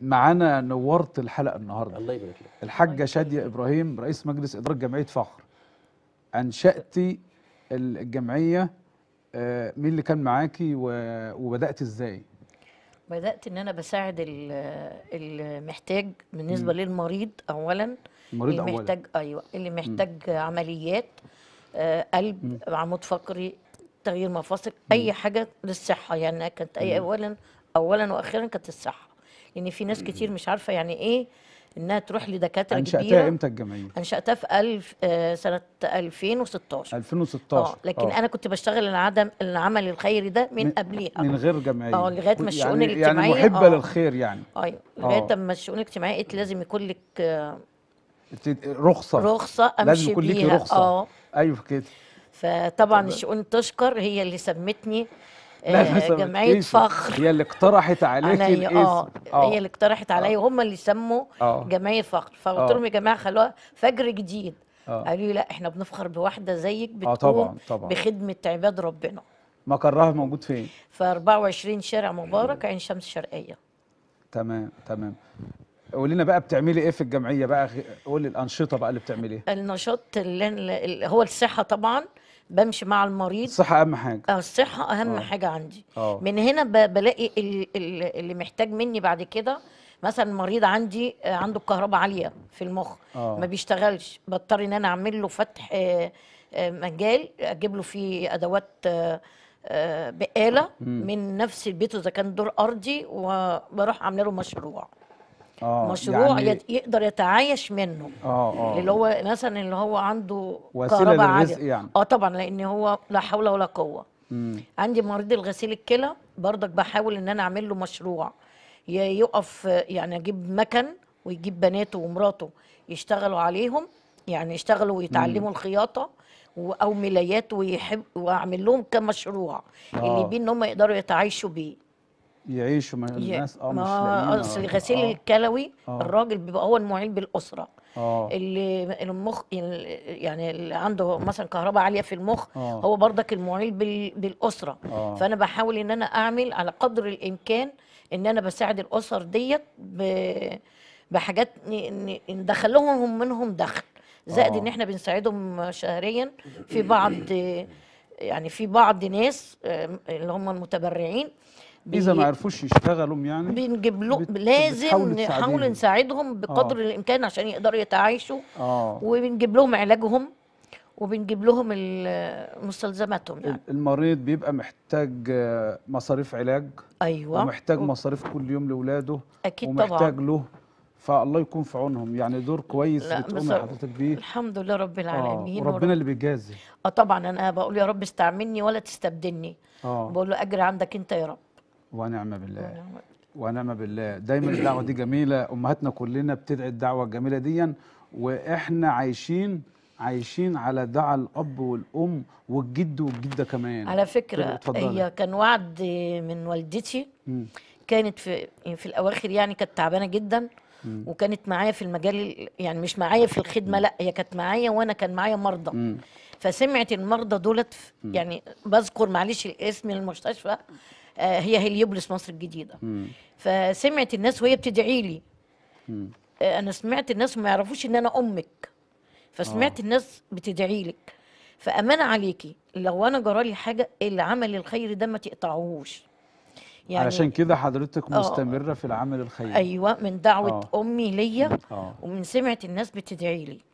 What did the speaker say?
معانا نورت الحلقه النهارده الله يبارك لك الحاجه شاديه ابراهيم رئيس مجلس اداره جمعيه فخر انشاتي الجمعيه آه، مين اللي كان معاكي وبدات ازاي بدات ان انا بساعد المحتاج بالنسبه م. للمريض اولا المريض اللي محتاج أولاً. ايوه اللي محتاج م. عمليات آه، قلب م. عمود فقري تغيير مفاصل اي حاجه للصحه يعني كانت اي اولا اولا واخيرا كانت الصحه لان في ناس كتير مش عارفه يعني ايه انها تروح لدكاتره أنشأتها كبيره انشاتها امتى الجمعيه انشاتها في ألف آه، سنه 2016 2016 اه لكن أوه. انا كنت بشتغل العدم العمل الخيري ده من قبليها من غير جمعيه اه لغايه يعني ما الشؤون يعني الاجتماعيه يعني محبه أوه. للخير يعني آه، ايوه لغايه آه. ما الشؤون الاجتماعيه قلت لازم يكون لك رخصه رخصه امشي لازم يكون لك رخصه اه ايوه كده فطبعا الشؤون تشكر هي اللي سمتني آه، جمعيه فخر هي اللي اقترحت عليك علي الاسم آه،, اه هي اللي اقترحت عليا آه. وهم اللي سموا جمعيه فخر فقلت لهم يا جماعه خلوها فجر جديد قالوا لي لا احنا بنفخر بواحده زيك بتقوم طبعا طبعا. بخدمه عباد ربنا مقرها موجود فين؟ في 24 شارع مبارك عين شمس شرقيه تمام تمام قولي لنا بقى بتعملي ايه في الجمعيه بقى قولي الانشطه بقى اللي بتعمليها النشاط اللي هو الصحه طبعا بمشي مع المريض الصحه اهم حاجه آه، الصحه اهم أوه. حاجه عندي أوه. من هنا بلاقي اللي محتاج مني بعد كده مثلا مريض عندي آه، عنده الكهرباء عاليه في المخ أوه. ما بيشتغلش بضطر ان انا اعمل له فتح آه، مجال اجيب له فيه ادوات بقاله من نفس البيت اذا كان دور ارضي وبروح اعمل له مشروع آه مشروع يعني يقدر يتعايش منه آه،, آه آه اللي هو مثلا اللي هو عنده كهرباء عاليه يعني. اه طبعا لان هو لا حول ولا قوه مم. عندي مريض الغسيل الكلى برضك بحاول ان انا اعمل له مشروع يقف يعني اجيب مكن ويجيب بناته ومراته يشتغلوا عليهم يعني يشتغلوا ويتعلموا مم. الخياطه او ملايات ويحب واعمل لهم كمشروع آه. اللي بيه ان هم يقدروا يتعايشوا بيه يعيشوا مع الناس اه مش ما آه، اصل آه، آه، الغسيل آه. الكلوي آه. الراجل بيبقى هو المعيل بالاسره آه. اللي المخ يعني اللي عنده مثلا كهرباء عاليه في المخ آه. هو برضك المعيل بالاسره آه. فانا بحاول ان انا اعمل على قدر الامكان ان انا بساعد الاسر ديت بحاجات ندخل لهم منهم دخل زائد آه. ان احنا بنساعدهم شهريا في بعض يعني في بعض ناس اللي هم المتبرعين اذا ما عرفوش يشتغلوا يعني بنجيب لهم بت... لازم نحاول نساعدهم بقدر آه. الامكان عشان يقدروا يتعايشوا آه. وبنجيب لهم علاجهم وبنجيب لهم مستلزماتهم يعني المريض بيبقى محتاج مصاريف علاج ايوه ومحتاج مصاريف كل يوم لاولاده اكيد ومحتاج طبعا ومحتاج له فالله يكون في عونهم يعني دور كويس بتقوم حضرتك بيه الحمد لله رب آه، العالمين آه وربنا اللي بيجازي اه طبعا انا بقول يا رب استعملني ولا تستبدلني آه بقول له اجر عندك انت يا رب ونعم بالله ونعم بالله دايما الدعوه دي جميله امهاتنا كلنا بتدعي الدعوه الجميله دي واحنا عايشين عايشين على دعاء الاب والام والجد والجده كمان على فكره هي كان وعد من والدتي كانت في في الاواخر يعني كانت تعبانه جدا وكانت معايا في المجال يعني مش معايا في الخدمه لا هي كانت معايا وانا كان معايا مرضى فسمعت المرضى دولت يعني بذكر معلش الاسم المستشفى آه، هي هليوبلس مصر الجديده مم. فسمعت الناس وهي بتدعي لي مم. آه، انا سمعت الناس ما يعرفوش ان انا امك فسمعت آه. الناس بتدعي لك فامانه عليكي لو انا جرالي حاجه العمل الخير ده ما تقطعوهوش يعني علشان كده حضرتك آه. مستمره آه في العمل الخير ايوه من دعوه آه. امي ليا آه. ومن سمعت الناس بتدعي لي